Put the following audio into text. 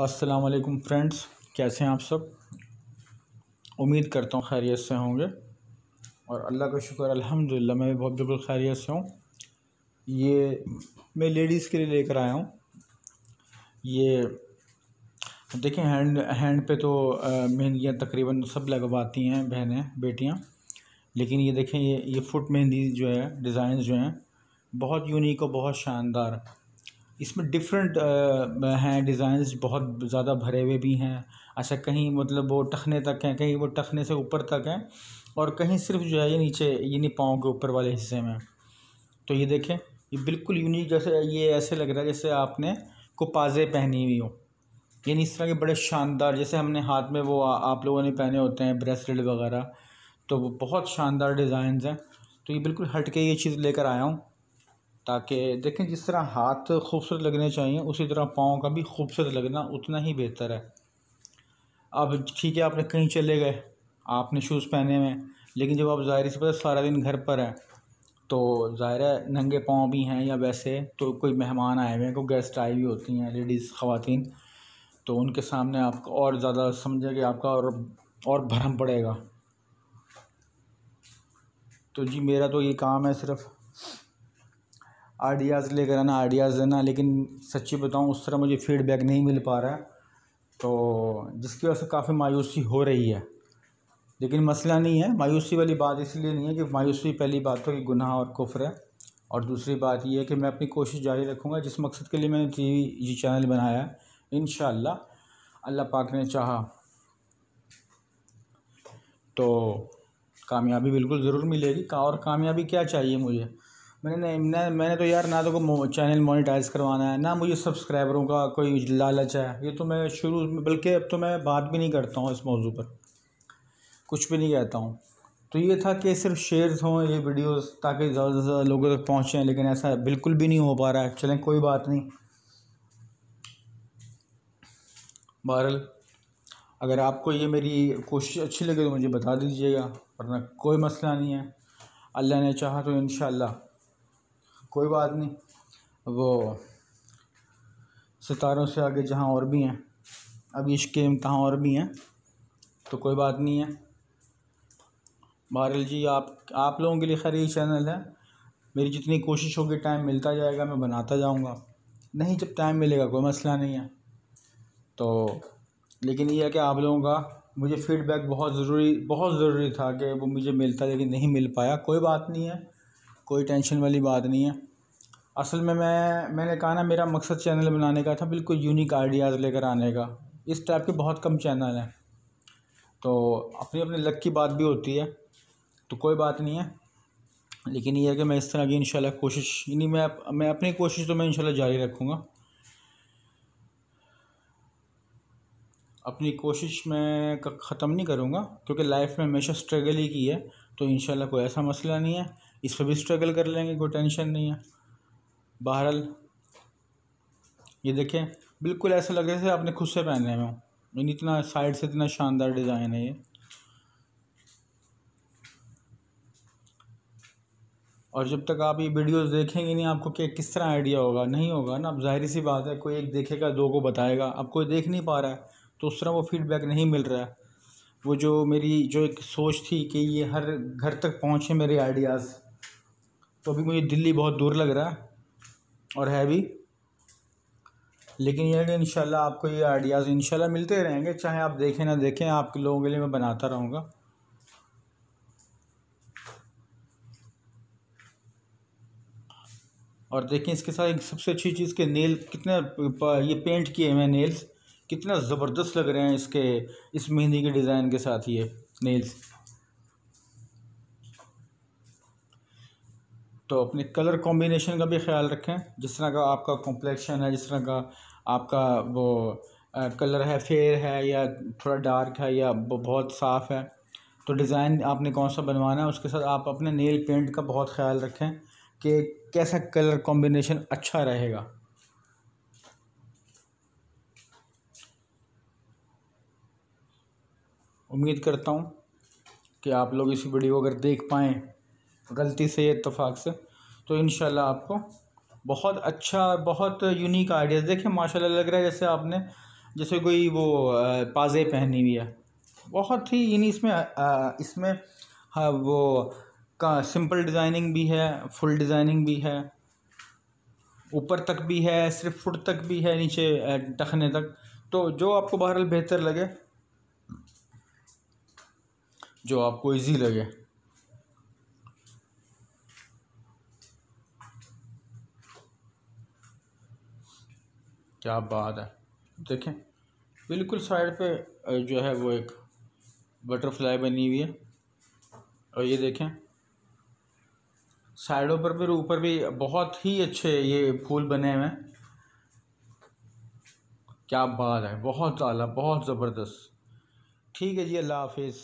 अस्सलाम वालेकुम फ्रेंड्स कैसे हैं आप सब उम्मीद करता हूँ खैरियत से होंगे और अल्लाह का शुक्र अल्हम्दुलिल्लाह मैं भी बहुत बिल्कुल खैरियत से हूँ ये मैं लेडीज़ के लिए लेकर आया हूँ ये देखें हैंड हैंड पे तो मेहंदियाँ तकरीबन सब लगवाती हैं बहनें बेटियाँ लेकिन ये देखें ये ये फुट मेहंदी जो है डिज़ाइन जो हैं बहुत यूनिक और बहुत शानदार इसमें डिफरेंट हैं डिज़ाइंस बहुत ज़्यादा भरे हुए भी हैं अच्छा कहीं मतलब वो टखने तक हैं कहीं वो टखने से ऊपर तक हैं और कहीं सिर्फ जो है ये नीचे नहीं पाँव के ऊपर वाले हिस्से में तो ये देखें ये बिल्कुल यूनिक जैसे ये ऐसे लग रहा है जैसे आपने कुपाज़े पहनी हुई हो यानी इस तरह के बड़े शानदार जैसे हमने हाथ में वो आ, आप लोगों ने पहने होते हैं ब्रेसलेट वगैरह तो वो बहुत शानदार डिज़ाइन हैं तो ये बिल्कुल हट के ये चीज़ लेकर आया हूँ ताकि देखें जिस तरह हाथ खूबसूरत लगने चाहिए उसी तरह पाँव का भी खूबसूरत लगना उतना ही बेहतर है अब ठीक है आपने कहीं चले गए आपने शूज़ पहने हुए लेकिन जब आप ज़ाहिर से पता सारा दिन घर पर हैं तो ज़ाहिर है नंगे पाँव भी हैं या वैसे तो कोई मेहमान आए हुए हैं कोई गेस्ट आई हुई होती हैं लेडीज़ ख़वातीन तो उनके सामने आपको और ज़्यादा समझे कि आपका और और भरम पड़ेगा तो जी मेरा तो ये काम है सिर्फ़ आइडियाज़ लेकर आना आइडियाज़ देना लेकिन सच्ची बताऊँ उस तरह मुझे फीडबैक नहीं मिल पा रहा है तो जिसकी वजह से काफ़ी मायूसी हो रही है लेकिन मसला नहीं है मायूसी वाली बात इसलिए नहीं है कि मायूसी पहली बात तो कि गुनाह और कुफ्र है और दूसरी बात यह है कि मैं अपनी कोशिश जारी रखूँगा जिस मकसद के लिए मैंने टी वी ये चैनल बनाया है इन अल्लाह पाक ने चाह तो कामयाबी बिल्कुल ज़रूर मिलेगी का और कामयाबी क्या चाहिए मुझे मैंने नहीं मैंने तो यार ना तो कोई चैनल मोनेटाइज करवाना है ना मुझे सब्सक्राइबरों का कोई लालच है ये तो मैं शुरू में बल्कि अब तो मैं बात भी नहीं करता हूँ इस मौजू पर कुछ भी नहीं कहता हूँ तो ये था कि सिर्फ शेयर्स हों ये वीडियोस ताकि ज़्यादा से ज़्यादा लोगों तक पहुँचें लेकिन ऐसा बिल्कुल भी नहीं हो पा रहा है चलें कोई बात नहीं बहरल अगर आपको ये मेरी कोशिश अच्छी लगे तो मुझे बता दीजिएगा वरना कोई मसला नहीं है अल्लाह ने चाहा तो इन कोई बात नहीं वो सितारों से आगे जहाँ और भी हैं अब इश्क इम्तहाँ और भी हैं तो कोई बात नहीं है बहरल जी आप आप लोगों के लिए खैर ये चैनल है मेरी जितनी कोशिश होगी टाइम मिलता जाएगा मैं बनाता जाऊँगा नहीं जब टाइम मिलेगा कोई मसला नहीं है तो लेकिन ये है कि आप लोगों का मुझे फीडबैक बहुत ज़रूरी बहुत ज़रूरी था कि वो मुझे मिलता लेकिन नहीं मिल पाया कोई बात नहीं है कोई टेंशन वाली बात नहीं है असल में मैं मैंने कहा ना मेरा मकसद चैनल बनाने का था बिल्कुल यूनिक आइडियाज़ लेकर आने का इस टाइप के बहुत कम चैनल हैं तो अपनी अपनी लक की बात भी होती है तो कोई बात नहीं है लेकिन यह है कि मैं इस तरह की इंशाल्लाह कोशिश यानी मैं मैं अपनी कोशिश तो मैं इंशाल्लाह जारी रखूँगा अपनी कोशिश मैं ख़त्म नहीं करूँगा क्योंकि लाइफ में हमेशा स्ट्रगल ही की है तो इन कोई ऐसा मसला नहीं है इस पर भी स्ट्रगल कर लेंगे कोई टेंशन नहीं है बहरहाल ये देखें बिल्कुल ऐसा लग रहा है आपने खुद से पहने हुए हो इतना साइड से इतना शानदार डिज़ाइन है ये और जब तक आप ये वीडियोस देखेंगे नहीं आपको क्या किस तरह आइडिया होगा नहीं होगा ना अब जाहिर सी बात है कोई एक देखेगा दो को बताएगा अब कोई देख नहीं पा रहा है तो उस तरह वो फीडबैक नहीं मिल रहा है वो जो मेरी जो एक सोच थी कि ये हर घर तक पहुँचे मेरे आइडियाज़ तो अभी मुझे दिल्ली बहुत दूर लग रहा है और है भी लेकिन यह कि इन आपको ये आइडियाज़ इन मिलते रहेंगे चाहे आप देखें ना देखें आपके लोगों के लिए मैं बनाता रहूँगा और देखें इसके साथ एक सबसे अच्छी चीज़ के नेल कितने ये पेंट किए हुए नेल्स कितना ज़बरदस्त लग रहे हैं इसके इस मेहंदी के डिज़ाइन के साथ ये नेल्स तो अपने कलर कॉम्बिनेशन का भी ख्याल रखें जिस तरह का आपका कॉम्प्लेक्शन है जिस तरह का आपका वो कलर है फेयर है या थोड़ा डार्क है या बहुत साफ़ है तो डिज़ाइन आपने कौन सा बनवाना है उसके साथ आप अपने नेल पेंट का बहुत ख्याल रखें कि कैसा कलर कॉम्बिनेशन अच्छा रहेगा उम्मीद करता हूँ कि आप लोग इस वीडियो अगर देख पाएँ गलती से इतफ़ाक़ से तो इन आपको बहुत अच्छा बहुत यूनिक आइडिया देखिए माशाल्लाह लग रहा है जैसे आपने जैसे कोई वो पाजे पहनी हुई है बहुत ही इन इसमें इसमें हाँ वो का सिंपल डिज़ाइनिंग भी है फुल डिज़ाइनिंग भी है ऊपर तक भी है सिर्फ फुट तक भी है नीचे टखने तक तो जो आपको बहरहाल बेहतर लगे जो आपको इजी लगे क्या बात है देखें बिल्कुल साइड पे जो है वो एक बटरफ्लाई बनी हुई है और ये देखें साइडों पर भी ऊपर भी बहुत ही अच्छे ये फूल बने हुए हैं क्या बात है बहुत आला बहुत ज़बरदस्त ठीक है जी अल्लाह हाफिज़